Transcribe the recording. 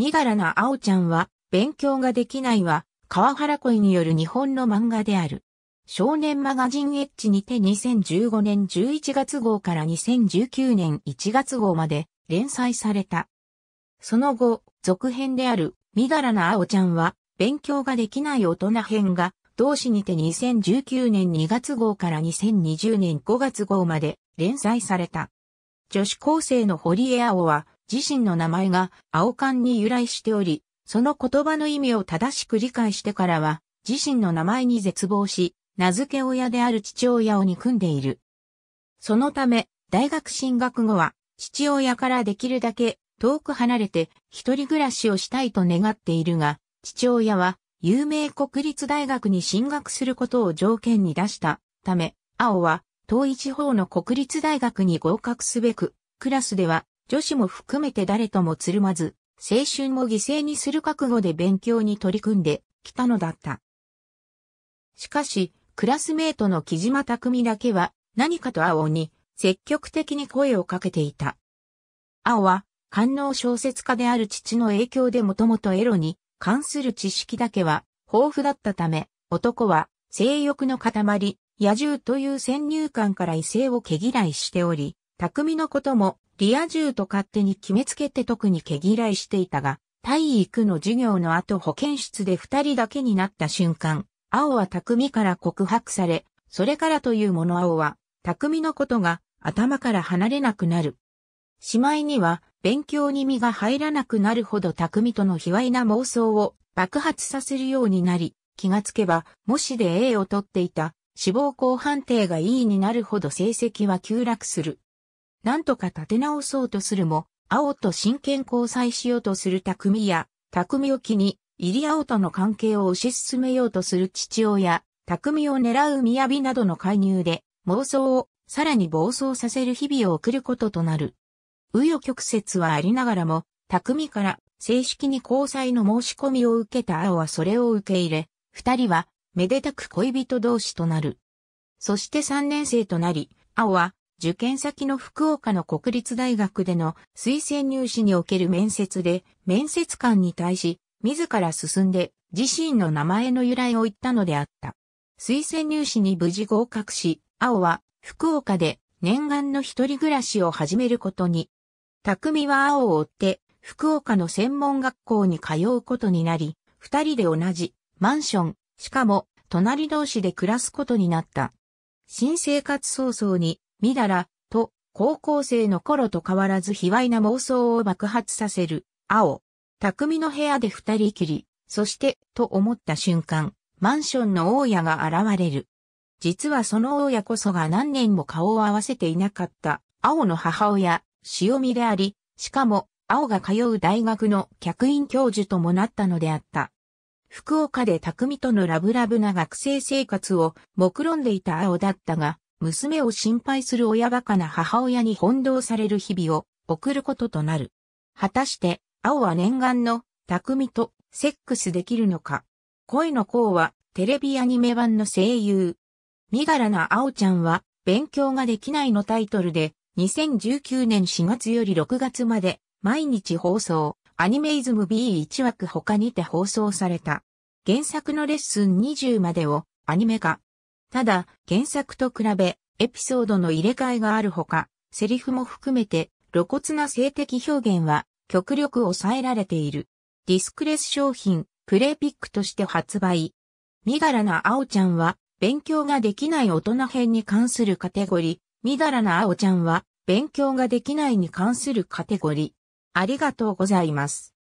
身柄な青ちゃんは、勉強ができないは、川原恋による日本の漫画である。少年マガジンエッジにて2015年11月号から2019年1月号まで連載された。その後、続編である、身柄な青ちゃんは、勉強ができない大人編が、同誌にて2019年2月号から2020年5月号まで連載された。女子高生の堀江青は、自身の名前が青缶に由来しており、その言葉の意味を正しく理解してからは、自身の名前に絶望し、名付け親である父親を憎んでいる。そのため、大学進学後は、父親からできるだけ遠く離れて一人暮らしをしたいと願っているが、父親は有名国立大学に進学することを条件に出したため、青は遠い地方の国立大学に合格すべく、クラスでは女子も含めて誰ともつるまず、青春も犠牲にする覚悟で勉強に取り組んできたのだった。しかし、クラスメートの木島匠だけは何かと青に積極的に声をかけていた。青は、官能小説家である父の影響でもともとエロに関する知識だけは豊富だったため、男は性欲の塊、野獣という先入観から異性を毛嫌いしており、匠のこともリア充と勝手に決めつけて特に毛嫌いしていたが、体育の授業の後保健室で二人だけになった瞬間、青は匠から告白され、それからというもの青は、匠のことが頭から離れなくなる。しまいには、勉強に身が入らなくなるほど匠との卑猥な妄想を爆発させるようになり、気がつけば、もしで A を取っていた、志望校判定が E になるほど成績は急落する。なんとか立て直そうとするも、青と真剣交際しようとする匠や、匠を機に、入り青との関係を推し進めようとする父親、匠を狙う雅などの介入で、妄想をさらに暴走させる日々を送ることとなる。紆余曲折はありながらも、匠から正式に交際の申し込みを受けた青はそれを受け入れ、二人はめでたく恋人同士となる。そして三年生となり、青は受験先の福岡の国立大学での推薦入試における面接で、面接官に対し、自ら進んで自身の名前の由来を言ったのであった。推薦入試に無事合格し、青は福岡で念願の一人暮らしを始めることに。匠は青を追って福岡の専門学校に通うことになり、二人で同じマンション、しかも隣同士で暮らすことになった。新生活早々にみだら、と、高校生の頃と変わらず卑猥な妄想を爆発させる、青。匠の部屋で二人きり、そして、と思った瞬間、マンションの大家が現れる。実はその大家こそが何年も顔を合わせていなかった、青の母親、塩見であり、しかも、青が通う大学の客員教授ともなったのであった。福岡で匠とのラブラブな学生生活を目論んでいた青だったが、娘を心配する親バカな母親に翻弄される日々を送ることとなる。果たして、青は念願の、匠とセックスできるのか。恋の子は、テレビアニメ版の声優。身柄な青ちゃんは、勉強ができないのタイトルで、2019年4月より6月まで、毎日放送、アニメイズム B1 枠他にて放送された。原作のレッスン20までを、アニメ化、ただ、原作と比べ、エピソードの入れ替えがあるほか、セリフも含めて、露骨な性的表現は、極力抑えられている。ディスクレス商品、プレイピックとして発売。みだらなあおちゃんは、勉強ができない大人編に関するカテゴリー。みだらなあおちゃんは、勉強ができないに関するカテゴリー。ありがとうございます。